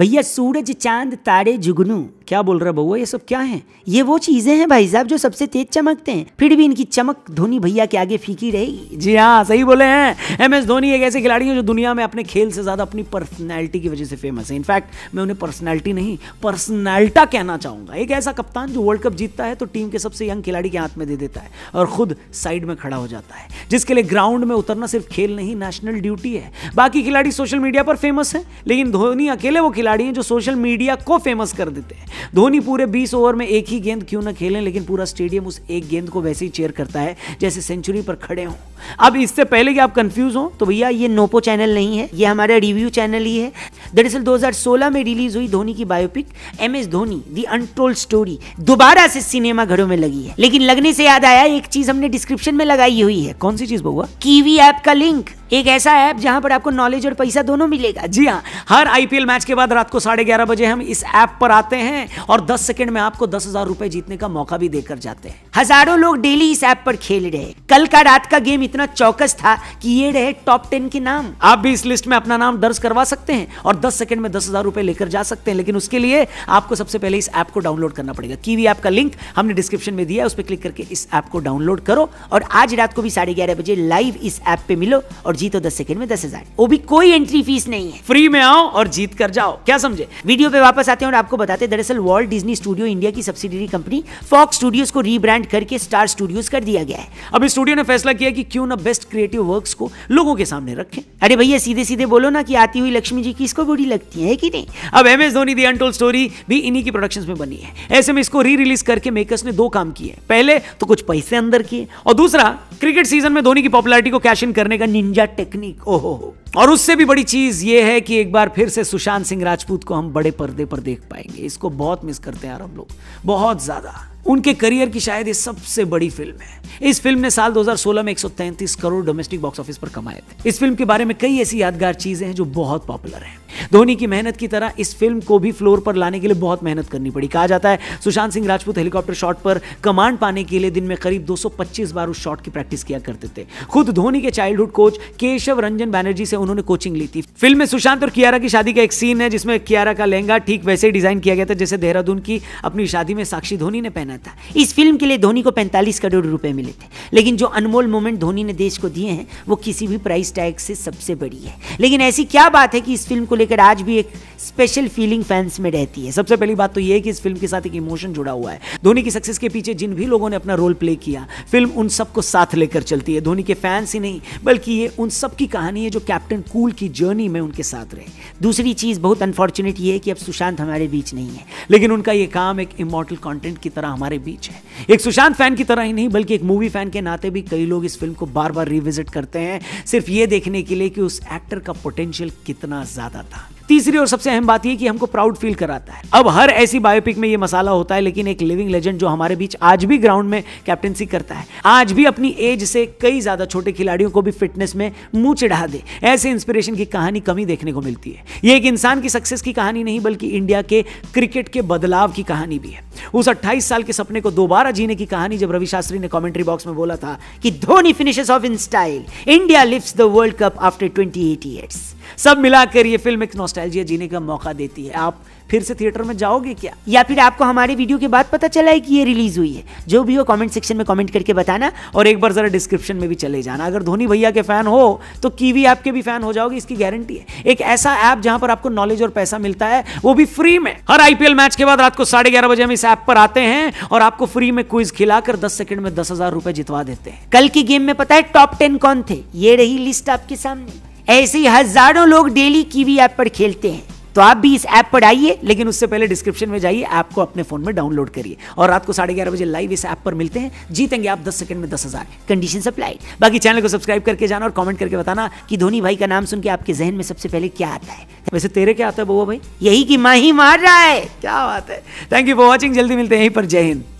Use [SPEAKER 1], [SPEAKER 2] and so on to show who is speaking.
[SPEAKER 1] भैया सूरज चांद तारे जुगनू क्या बोल रहा बउआ ये सब क्या है ये वो चीजें हैं भाई साहब जो सबसे तेज चमकते हैं फिर भी इनकी चमक धोनी भैया के आगे फीकी रहेगी जी हाँ सही बोले हैं एम एस धोनी एक ऐसे खिलाड़ी हैं जो दुनिया में अपने खेल से ज्यादा अपनी पर्सनैलिटी की वजह से फेमस है इनफैक्ट मैं उन्हें पर्सनैलिटी नहीं पर्सनैलिटा कहना चाहूंगा एक ऐसा कप्तान जो वर्ल्ड कप जीतता है तो टीम के सबसे यंग खिलाड़ी के हाथ में दे देता है और खुद साइड में खड़ा हो जाता है जिसके लिए ग्राउंड में उतरना सिर्फ खेल नहीं नेशनल ड्यूटी है बाकी खिलाड़ी सोशल मीडिया पर फेमस है लेकिन धोनी अकेले वो खिलाड़ी हैं जो सोशल मीडिया को फेमस कर देते हैं धोनी पूरे बीस ओवर में एक ही गेंद क्यों ना खेलें लेकिन पूरा स्टेडियम उस एक गेंद को वैसे ही चेयर करता है जैसे सेंचुरी पर खड़े हों अब इससे पहले कि आप कंफ्यूज हो तो भैया ये नोपो चैनल नहीं है ये हमारा रिव्यू चैनल ही है दरअसल 2016 में रिलीज हुई धोनी की biopic M S Dhoni the untold story दोबारा से सिनेमा घरों में लगी है लेकिन लगने से याद आया एक चीज हमने डिस्क्रिप्शन में लगाई हुई है कौन सी चीज बउआ कीवी ऐप का लिंक एक ऐसा ऐप जहां पर आपको नॉलेज और पैसा दोनों मिलेगा जी हाँ हर आईपीएल मैच के बाद रात को साढ़े ग्यारह बजे हम इस ऐप पर आते हैं और 10 सेकंड में आपको दस हजार रुपए जीतने का मौका भी देकर जाते हैं हजारों लोग डेली इस ऐप पर खेल रहे कल का रात का गेम इतना चौकस था कि ये रहे टॉप टेन के नाम आप भी इस लिस्ट में अपना नाम दर्ज करवा सकते हैं और आप 10 सेकंड में दस हज़ार रुपए लेकर जा सकते हैं लेकिन उसके लिए आपको सबसे पहले इस ऐप को डाउनलोड करना पड़ेगा कीवी ऐप का लिंक हमने डिस्क्रिप्शन में दिया है उस पर क्लिक करके इस ऐप को डाउनलोड करो और आज रात को भी साढ़े ग्यारह बजे लाइव इस ऐप पे मिलो और जीतो दस सेकंड में दस हजार वो भी कोई एंट्री फीस नहीं है फ्री में आओ और जीत कर जाओ क्या समझे वीडियो पे वापस आते हैं और आपको बताते हैं दरअसल वर्ल्ड डिजनी स्टूडियो इंडिया की सब्सिडरी कंपनी फॉक्स स्टूडियोज को रीब्रांड करके स्टार स्टूडियोज कर दिया गया है अब इस स्टूडियो ने फैसला किया कि क्यों ना बेस्ट क्रिएटिव वर्क को लोगों के सामने रखें अरे भैया सीधे सीधे बोलो ना कि आती हुई लक्ष्मी जी की इसको गोडी लगती है कि नहीं अब M S Dhoni the untold story भी इन्हीं की प्रोडक्शंस में बनी है ऐसे में इसको री रिलीज करके मेकर्स ने दो काम किए पहले तो कुछ पैसे अंदर किए और दूसरा क्रिकेट सीजन में धोनी की पॉपुलरिटी को कैश इन करने का निंजा टेक्निक ओहो हो और उससे भी बड़ी चीज ये है कि एक बार फिर से सुशांत सिंह राजपूत को हम बड़े पर्दे पर देख पाएंगे इसको बहुत मिस करते हैं यार हम लोग बहुत ज्यादा उनके करियर की शायद ये सबसे बड़ी फिल्म है इस फिल्म ने साल 2016 में 133 करोड़ डोमेस्टिक बॉक्स ऑफिस पर कमाए थे इस फिल्म के बारे में कई ऐसी यादगार चीजें हैं जो बहुत पॉपुलर हैं धोनी की मेहनत की तरह इस फिल्म को भी फ्लोर पर लाने के लिए बहुत मेहनत करनी पड़ी कहा जाता है सुशांत सिंह राजपूत हेलीकॉप्टर शॉट पर कमांड पाने के लिए दिन में करीब 225 बार उस शॉट की प्रैक्टिस किया करते थे खुद धोनी के चाइल्डहुड कोच केशव रंजन बैनर्जी से उन्होंने कोचिंग ली थी फिल्म में सुशांत और कियारा की शादी का एक सीन है जिसमें कियारा का लहंगा ठीक वैसे ही डिजाइन किया गया था जैसे देहरादून की अपनी शादी में साक्षी धोनी ने पहना बना था इस फिल्म के लिए धोनी को 45 करोड़ रुपए मिले थे लेकिन जो अनमोल मोमेंट धोनी ने देश को दिए हैं वो किसी भी प्राइस टैग से सबसे बड़ी है लेकिन ऐसी क्या बात है कि इस फिल्म को लेकर आज भी एक स्पेशल फीलिंग फैंस में रहती है सबसे पहली बात तो यह है कि इस फिल्म के साथ एक इमोशन जुड़ा हुआ है धोनी की सक्सेस के पीछे जिन भी लोगों ने अपना रोल प्ले किया फिल्म उन सबको साथ लेकर चलती है धोनी के फैंस ही नहीं बल्कि ये उन सब की कहानी है जो कैप्टन कूल की जर्नी में उनके साथ रहे दूसरी चीज़ बहुत अनफॉर्चुनेट ये है कि अब सुशांत हमारे बीच नहीं है लेकिन उनका ये काम एक इमोटल कॉन्टेंट की तरह हमारे बीच है एक सुशांत फैन की तरह ही नहीं बल्कि एक मूवी फैन के नाते भी कई लोग इस फिल्म को बार बार रिविजिट करते हैं सिर्फ ये देखने के लिए कि उस एक्टर का पोटेंशियल कितना ज़्यादा था तीसरी और सबसे अहम बात यह कि हमको प्राउड फील कराता है अब हर ऐसी बायोपिक में ये मसाला होता है लेकिन एक लिविंग लेजेंड जो हमारे बीच आज भी ग्राउंड में कैप्टनसी करता है आज भी अपनी एज से कई ज्यादा छोटे खिलाड़ियों को भी फिटनेस में मुंह चढ़ा दे ऐसे इंस्पिरेशन की कहानी कमी देखने को मिलती है यह एक इंसान की सक्सेस की कहानी नहीं बल्कि इंडिया के क्रिकेट के बदलाव की कहानी भी है उस 28 साल के सपने को दोबारा जीने की कहानी जब रवि शास्त्री ने कमेंट्री बॉक्स में बोला था कि Dhoni finishes off in style India lift the world cup after twenty eight years सब मिलाकर ये फिल्म एक नॉस्टैल्जिया जीने का मौका देती है आप फिर से थिएटर में जाओगे क्या या फिर आपको हमारे वीडियो के बाद पता चला है कि ये रिलीज हुई है जो भी हो कमेंट सेक्शन में कमेंट करके बताना और एक बार जरा डिस्क्रिप्शन में भी चले जाना अगर धोनी भैया के फैन हो तो कीवी ऐप के भी फैन हो जाओगे इसकी गारंटी है एक ऐसा ऐप जहां पर आपको नॉलेज और पैसा मिलता है वो भी फ्री में हर आईपीएल मैच के बाद रात को साढ़े बजे हम इस ऐप पर आते हैं और आपको फ्री में क्विज खिलाकर दस सेकंड में दस रुपए जितवा देते हैं कल की गेम में पता है टॉप टेन कौन थे ये रही लिस्ट आपके सामने ऐसे ही हजारों लोग डेली कीवी ऐप पर खेलते हैं तो आप भी इस ऐप पर आइए लेकिन उससे पहले डिस्क्रिप्शन में जाइए ऐप को अपने फोन में डाउनलोड करिए और रात को साढ़े ग्यारह बजे लाइव इस ऐप पर मिलते हैं जीतेंगे आप दस सेकंड में दस हजार कंडीशन अप्लाई बाकी चैनल को सब्सक्राइब करके जाना और कमेंट करके बताना कि धोनी भाई का नाम सुन के आपके जहन में सबसे पहले क्या आता है वैसे तेरे क्या आता है बोबा भाई यही की माही मार रहा है क्या बात है थैंक यू फॉर वॉचिंग जल्दी मिलते हैं यहीं पर जय हिंद